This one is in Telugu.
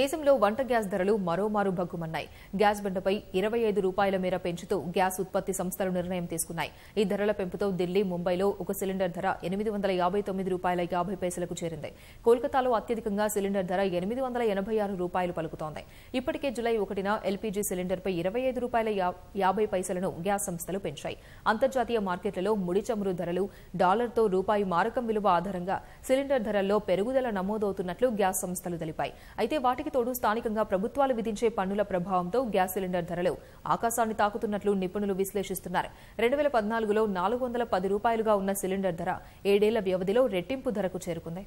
దేశంలో వంట గ్యాస్ ధరలు మరోమారు భగ్గుమన్నాయి గ్యాస్ బండపై ఇరవై ఐదు రూపాయల మేర పెంచుతూ గ్యాస్ ఉత్పత్తి సంస్థలు నిర్ణయం తీసుకున్నాయి ఈ ధరల పెంపుతో ఢిల్లీ ముంబైలో ఒక సిలిండర్ ధర ఎనిమిది వందల యాభై తొమ్మిది రూపాయల యాభై పైసలకు చేరింది కోల్కతాలో అత్యధికంగా సిలిండర్ ధర ఎనిమిది వందల ఎనభై ఆరు రూపాయలు పలుకుతోంది ఇప్పటికే జులై ఒకటిన ఎల్పీజీ సిలిండర్పై ఇరవై ఐదు రూపాయల యాభై పైసలను గ్యాస్ సంస్థలు పెంచాయి అంతర్జాతీయ మార్కెట్లలో ముడి చమురు ధరలు డాలర్తో రూపాయి మారకం విలువ ఆధారంగా సిలిండర్ ధరల్లో పెరుగుదల నమోదవుతున్నట్లు గ్యాస్ సంస్థలు తెలిపాయి అయితే వాటి వాటికి తోడు స్థానికంగా ప్రభుత్వాలు విధించే పన్నుల ప్రభావంతో గ్యాస్ సిలిండర్ ధరలు ఆకాశాన్ని తాకుతున్నట్లు నిపుణులు విశ్లేషిస్తున్నారు రెండు వేల పద్నాలుగులో నాలుగు వందల పది రూపాయలుగా ఉన్న సిలిండర్ ధర ఏడేళ్ల వ్యవధిలో రెట్టింపు ధరకు చేరుకుంది